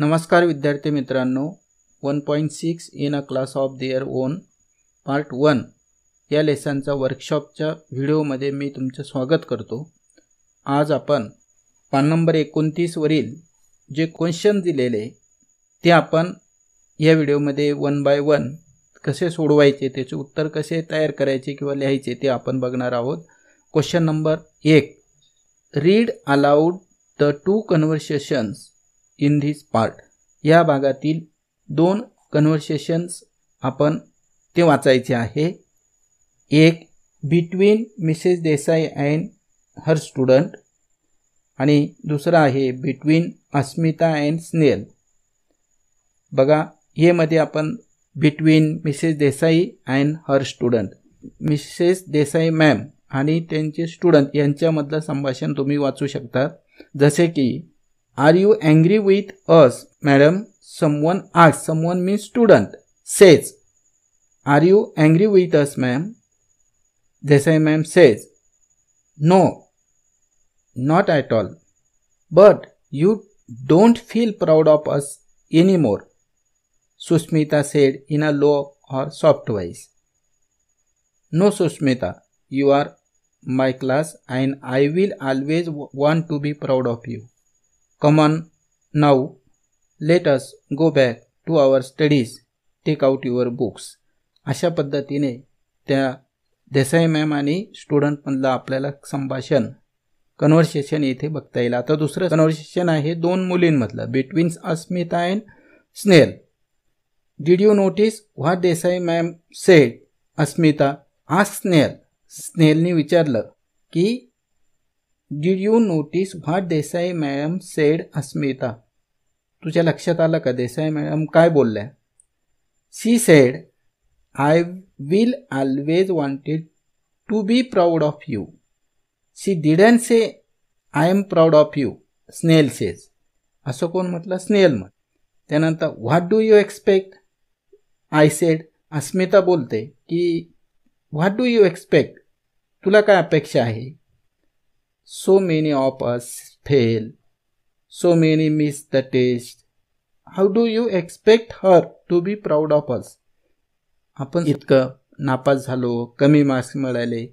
नमस्कार विद्यार्थी मित्रांनो one point six in a class of their own part one या लेसनचा वर्कशॉपच्या व्हिडिओमध्ये मी तुमचं स्वागत करतो आज आपण पान नंबर एकोणतीसवरील जे क्वेश्चन दिलेले ते आपण या व्हिडिओमध्ये वन बाय वन कसे सोडवायचे त्याचे उत्तर कसे तयार करायचे किंवा लिहायचे ते आपण बघणार आहोत क्वेश्चन नंबर एक read aloud the two conversations in this part या भागातील दोन कन्व्हर्सेशन्स आपण ते वाचायचे आहे एक between Mrs Desai and her student आणि दुसरा आहे बिटवीन अस्मिता अँड स्नेल बघा येमध्ये आपण between Mrs Desai and her student Mrs Desai ma'am आणि त्यांचे स्टुडंट यांच्यामधलं संभाषण तुम्ही वाचू शकता जसे की Are you angry with us, madam? Someone asks. Someone means student. Says. Are you angry with us, ma'am? Desai ma'am says. No. Not at all. But you don't feel proud of us anymore. Sushmita said in a low or soft voice. No, Sushmita, you are my class and I will always want to be proud of you. Common on now, let us go back to our studies, take out your books. अशा पद्धतीने त्या Desai ma'am आणि स्टुडंटमधलं आपल्याला संभाषण conversation येथे बघता येईल आता दुसरं कन्व्हर्सेशन आहे दोन मुलींमधलं between Asmita and Snehal did you notice what Desai ma'am said Asmita आ स्नेल स्नेलने विचारलं की did you notice what Desai madam said Asmita तुझ्या लक्षात आलं का देसाई मॅडम काय बोलल्या she said I will always wanted to be proud of you she didn't say I am proud of you Snehal says असं कोण म्हटलं स्नेल म्हण त्यानंतर what do you expect I said Asmita बोलते की व्हॉट डू यू एक्सपेक्ट तुला काय अपेक्षा आहे So many of us fail. So many miss the test. How do you expect her to be proud of us? आपण इतकं नापास झालो कमी मार्क्स मिळाले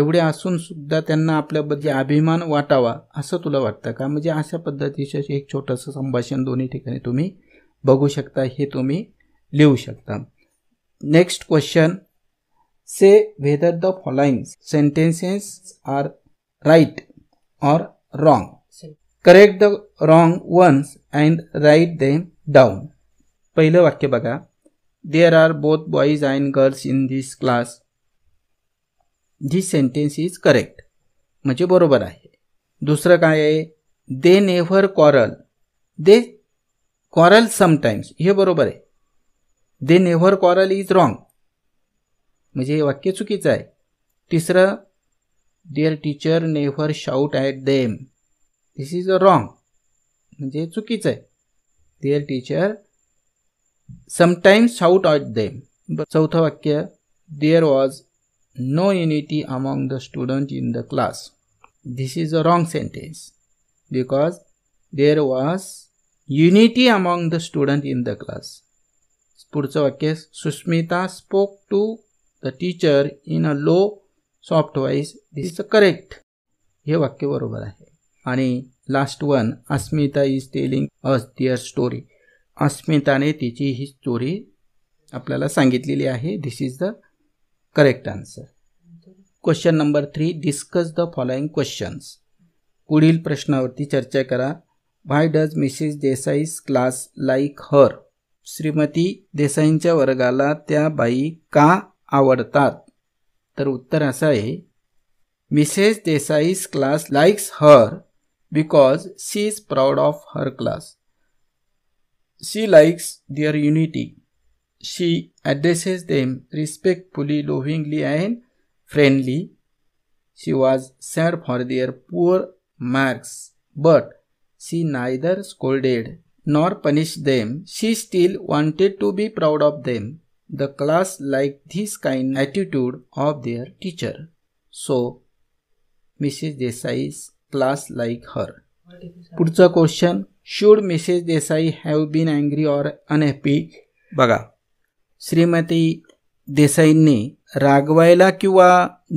एवढे असून सुद्धा त्यांना आपल्याबद्दल अभिमान वाटावा असं तुला वाटतं का म्हणजे अशा पद्धतीचं एक छोटंसं संभाषण दोन्ही ठिकाणी तुम्ही बघू शकता हे तुम्ही लिहू शकता next question say whether the following sentences are right or wrong. Correct the wrong ones and write them down पहिलं वाक्य बघा there are both boys and girls in this class this sentence is correct म्हणजे बरोबर आहे दुसरं काय आहे they never quarrel they quarrel sometimes हे बरोबर आहे they never quarrel is wrong म्हणजे हे वाक्य चुकीचं आहे तिसरं dear teacher never shout at them this is a wrong म्हणजे चुकीचं आहे dear teacher sometimes shout at them चौथं वाक्य there was no unity among the student in the class this is a wrong sentence because there was unity among the student in the class पुढचं वाक्य Sushmita spoke to the teacher in a low soft voice this is correct हे वाक्य बरोबर आहे आणि last one Asmita is telling us their story अस्मिताने तिची ही story आपल्याला सांगितलेली आहे this is the correct answer question number three discuss the following questions पुढील प्रश्नावरती चर्चा करा why does Mrs Desai's class like her श्रीमती देसाईंच्या वर्गाला त्या बाई का आवडतात तर उत्तर असं आहे Mrs Desai's class likes her because she is proud of her class she likes their unity she addresses them respectfully lovingly and friendly she was sad for their poor marks but she neither scolded nor punish them, she still wanted to be proud of them. The class liked this kind attitude of their teacher so Mrs Desai's class like her पुढचं question should Mrs Desai have been angry or unhappy बघा श्रीमती देसाईंनी रागवायला किंवा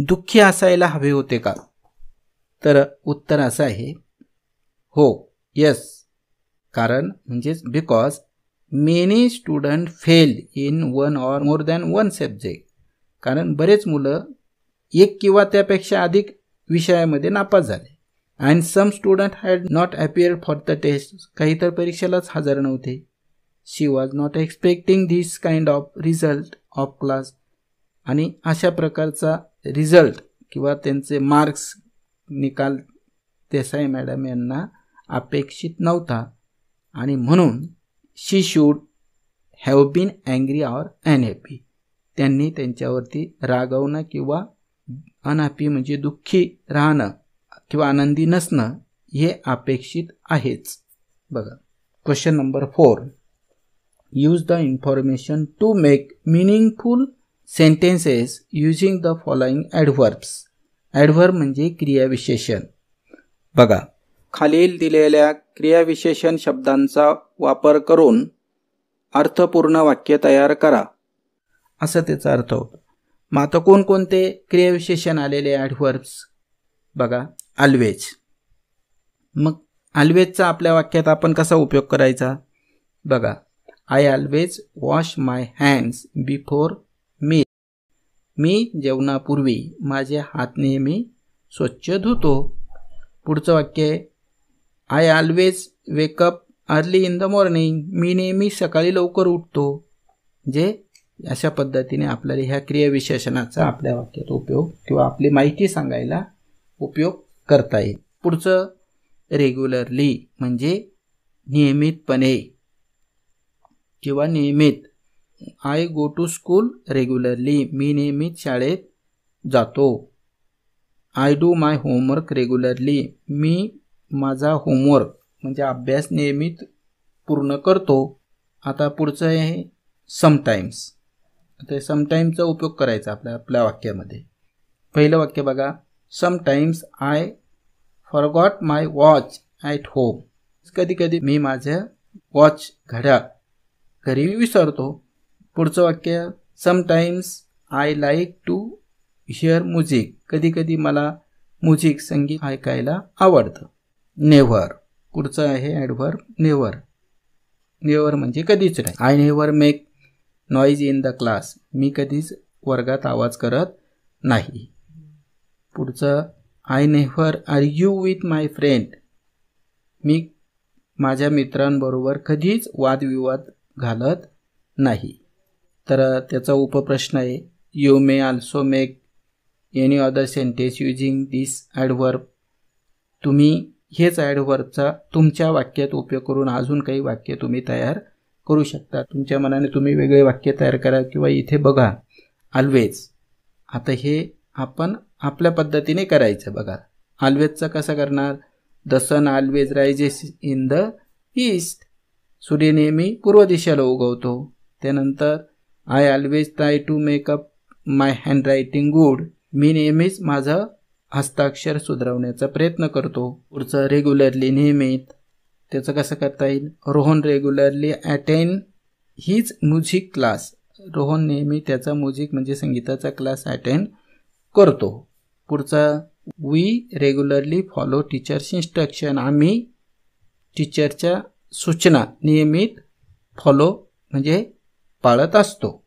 दुःखी असायला हवे होते का तर उत्तर असं आहे हो यस कारण म्हणजेच because many student fail in one or more than one subject कारण बरेच मुलं एक किंवा त्यापेक्षा अधिक विषयामध्ये नापास झाले and some student had not appear for the test काही तर परीक्षेलाच हजर नव्हते she was not expecting this kind of result of class आणि अशा प्रकारचा रिझल्ट किंवा त्यांचे मार्क्स निकाल देसाई मॅडम यांना अपेक्षित नव्हता आणि म्हणून she should have been angry or unhappy त्यांनी त्यांच्यावरती रागवणं किंवा अनहॅपी म्हणजे दुःखी राहणं किंवा आनंदी नसणं हे अपेक्षित आहेच बघा question number four use the information to make meaningful sentences using the following adverbs adverb म्हणजे क्रियाविशेषण बघा खालील दिलेल्या क्रियाविशेषण शब्दांचा वापर करून अर्थपूर्ण वाक्य तयार करा असं त्याचा अर्थ होतो मग आता कोणकोणते क्रियाविशेषण आलेले ॲडव्हर्ब्स बघा अल्वेज मग अल्वेजचा आपल्या वाक्यात आपण कसा उपयोग करायचा बघा I always wash my hands before मी मी जेवणापूर्वी माझे हात नेहमी स्वच्छ धुतो पुढचं वाक्य आहे I always wake up early in the morning मी नेहमी सकाळी लवकर उठतो जे अशा पद्धतीने आपल्याला ह्या क्रियाविशेषणाचा आपल्या वाक्यात उपयोग किंवा आपली माहिती सांगायला उपयोग करता येईल पुढचं रेग्युलरली म्हणजे नियमितपणे किंवा नियमित I go to school regularly मी नियमित शाळेत जातो I do my homework regularly मी माझा होमवर्क म्हणजे अभ्यास नियमित पूर्ण करतो आता पुढचं आहे समटाईम्स आता समटाईम्सचा उपयोग करायचा आपल्या आपल्या वाक्यामध्ये पहिलं वाक्य बघा sometimes I forgot my watch at home कधी कधी मी माझ्या वॉच घड्या घरी विसरतो पुढचं वाक्य sometimes I like to hear music कधी कधी मला म्युझिक संगीत ऐकायला आवडतं नेव्हर पुढचं आहे ॲडव्हर नेव्हर नेव्हर म्हणजे कधीच नाही I never make noise in the class मी कधीच वर्गात आवाज करत नाही पुढचं I never argue with my friend मी माझ्या मित्रांबरोबर कधीच वादविवाद घालत नाही तर त्याचा उपप्रश्न आहे you may also make any other sentence using this adverb तुम्ही हेच ॲडवरचा तुमच्या वाक्यात उपयोग करून अजून काही वाक्य तुम्ही तयार करू शकता तुमच्या मनाने तुम्ही वेगळे वाक्य तयार करा किंवा इथे बघा ऑलवेज आता हे आपण आपल्या पद्धतीने करायचं बघा ऑलवेजचा कसा करणार the sun always rises in the east सूर्य नेहमी पूर्व दिशेला उगवतो त्यानंतर I always try to make up my handwriting good मी नेहमीच माझं हस्ताक्षर सुधारवण्याचा प्रयत्न करतो पुढचं रेग्युलरली नियमित त्याचं कसं करता येईल Rohan regularly attend his music class Rohan नेहमी त्याचा म्युझिक म्हणजे संगीताचा क्लास अटेंड करतो पुढचा we regularly follow teachers instruction आम्ही टीचरच्या सूचना नियमित फॉलो म्हणजे पाळत असतो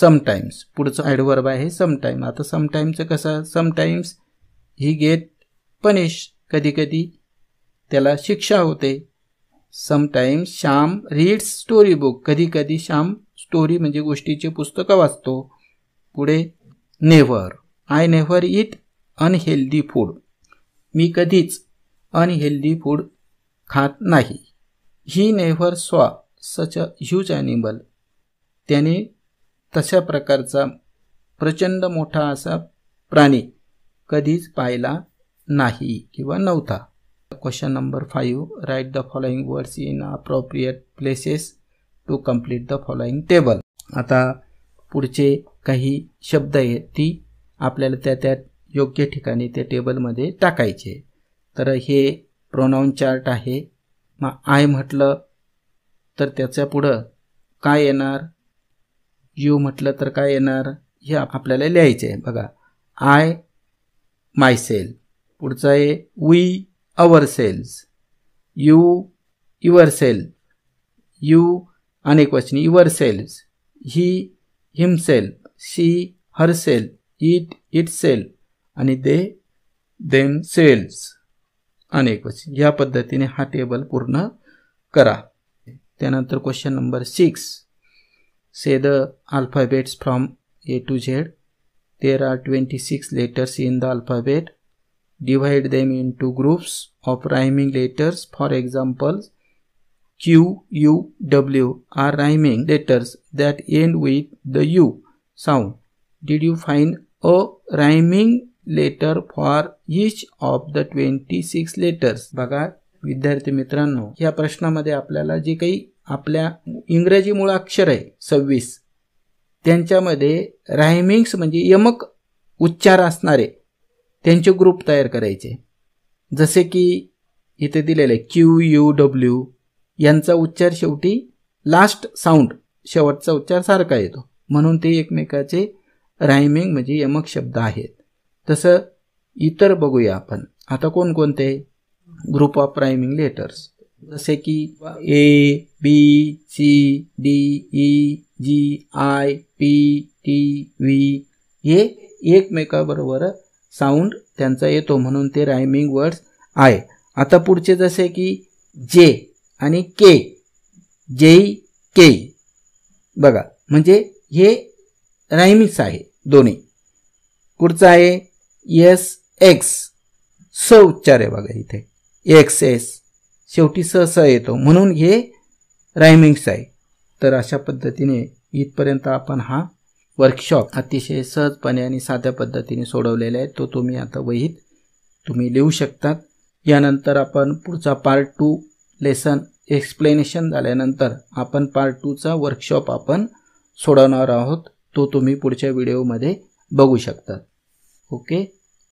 समटाईम्स पुढचं ॲडवर्ब आहे समटाईम आता समटाईमचं कसं समटाईम्स ही गेट पनिश कधीकधी त्याला शिक्षा होते sometimes Shyam reads story book कधीकधी श्याम स्टोरी म्हणजे गोष्टीचे पुस्तकं वाचतो पुढे never I never eat unhealthy food मी कधीच अनहेल्दी फूड खात नाही ही नेव्हर स्वा सच अ ह्यूज ॲनिमल त्याने तशा प्रकारचा प्रचंड मोठा असा प्राणी कधीच पाहिला नाही किंवा नव्हता question number five write the following words in appropriate places to complete the following table आता पुढचे काही शब्द आहेत ती आपल्याला त्या त्या योग्य ठिकाणी त्या टेबलमध्ये टाकायचे तर हे प्रोनाऊन चार्ट आहे मग आय म्हटलं तर त्याच्या पुढं काय येणार यू म्हटलं तर काय येणार हे आपल्याला लिहायचे आहे बघा आय माय सेल पुढचं आहे we ourselves you yourself you अनेक वचनी yourselves he himself she herself it itself आणि दे देम सेल्स अनेक वचन या पद्धतीने हा टेबल पूर्ण करा त्यानंतर question number six Say the alphabets from A to Z. There are 26 letters in the alphabet. Divide them into groups of rhyming letters. For example, Q, U, W are rhyming letters that end with the U sound. Did you find a rhyming letter for each of the 26 letters? Letters बघा विद्यार्थी मित्रांनो या प्रश्नामध्ये आपल्याला जे काही आपल्या इंग्रजी अक्षर आहे सव्वीस त्यांच्यामध्ये रायमिंग्स म्हणजे यमक उच्चार असणारे त्यांचे ग्रुप तयार करायचे जसे की इथे दिलेले क्यू यू डब्ल्यू यांचा उच्चार शेवटी लास्ट साऊंड शेवटचा उच्चार सारखा येतो म्हणून ते एकमेकाचे रायमिंग म्हणजे यमक शब्द आहेत तसं इतर बघूया आपण आता कोणकोणते ग्रुप ऑफ रायमिंग लेटर्स जसे की A B C D E G I P T V हे एकमेकाबरोबर साऊंड त्यांचा येतो म्हणून ते रायमिंग वर्ड्स आहे आता पुढचे जसे की जे आणि के जे के बघा म्हणजे हे रायमिक्स आहे दोन्ही पुढचं आहे एस एक्स स उच्चार आहे बघा इथे एक्स एस शेवटी सहसा येतो म्हणून हे रायमिंग्स आहे तर अशा पद्धतीने इथपर्यंत आपण हा वर्कशॉप अतिशय सहजपणे आणि साध्या पद्धतीने सोडवलेला आहे तो तुम्ही आता वहीत तुम्ही लिहू शकतात यानंतर आपण पुढचा पार्ट टू लेसन एक्सप्लेनेशन झाल्यानंतर आपण पार्ट टूचा वर्कशॉप आपण सोडवणार आहोत तो तुम्ही पुढच्या व्हिडिओमध्ये बघू शकतात ओके